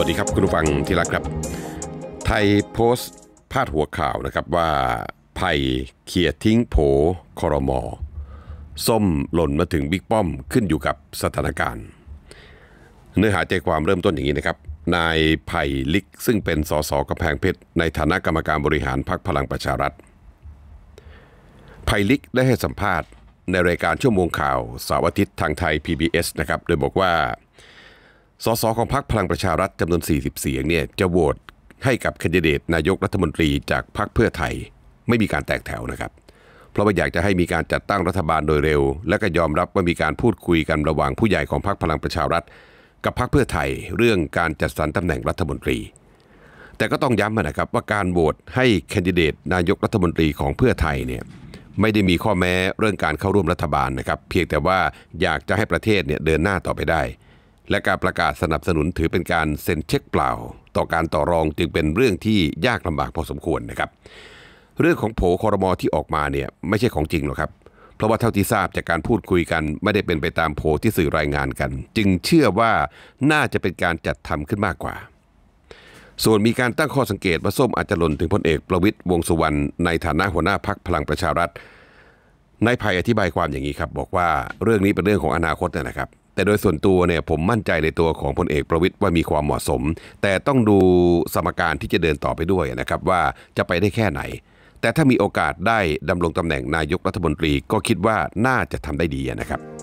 วัสดีครับ คุณผู้ฟังที่รักครับ ไทยโพสต์พาดหัวข่าวนะครับว่าไผ่เขียทิ้งโผคอรมอส้มหล่นมาถึงบิ๊กป้อมขึ้นอยู่กับสถานการณ์ เนื้อหาใจความเริ่มต้นอย่างนี้นะครับนายไผ่ลิก ซึ่งเป็นสสกแพงเพชร ในฐานะกรรมการบริหารพรรคพลังประชารัฐไผ่ลิกได้ให้สัมภาษณ์ ในรายการชั่วโมงข่าวเสาร์อาทิตย์ทางไทย PBS นะครับโดยบอกว่าสสของพรรคพลังประชารัฐจำนวน40 เสียงเนี่ยจะโหวตให้กับแคนดิเดตนายกรัฐมนตรีจากพรรคเพื่อไทย ไม่มีการแตกแถวนะครับ เพราะว่าอยากจะให้มีการจัดตั้งรัฐบาลโดยเร็ว และก็ยอมรับว่ามีการพูดคุยกันระหว่างผู้ใหญ่ของพรรคพลังประชารัฐกับพรรคเพื่อไทย เรื่องการจัดสรรตำแหน่งรัฐมนตรี แต่ก็ต้องย้ำนะครับว่าการโหวตให้แคนดิเดตนายกรัฐมนตรีของเพื่อไทยเนี่ยไม่ได้มีข้อแม้เรื่องการเข้าร่วมรัฐบาลนะครับ เพียงแต่ว่าอยากจะให้ประเทศเนี่ยเดินหน้าต่อไปได้และการประกาศสนับสนุนถือเป็นการเซ็นเช็คเปล่าต่อการต่อรองจึงเป็นเรื่องที่ยากลำบากพอสมควรนะครับ เรื่องของโผคอรมอที่ออกมาเนี่ยไม่ใช่ของจริงหรอกครับ เพราะว่าเท่าที่ทราบจากการพูดคุยกันไม่ได้เป็นไปตามโผที่สื่อรายงานกัน จึงเชื่อว่าน่าจะเป็นการจัดทำขึ้นมากกว่า ส่วนมีการตั้งข้อสังเกตว่าส้มอาจจะหล่นถึงพลเอกประวิตยวงสุวรรณในฐานะหัวหน้าพักพลังประชารัฐนายภัยอธิบายความอย่างนี้ครับ บอกว่าเรื่องนี้เป็นเรื่องของอนาคตนะครับแต่โดยส่วนตัวเนี่ยผมมั่นใจในตัวของพลเอกประวิทย์ว่ามีความเหมาะสม แต่ต้องดูสมการที่จะเดินต่อไปด้วยนะครับว่าจะไปได้แค่ไหน แต่ถ้ามีโอกาสได้ดำรงตำแหน่งนายกรัฐมนตรีก็คิดว่าน่าจะทำได้ดีนะครับ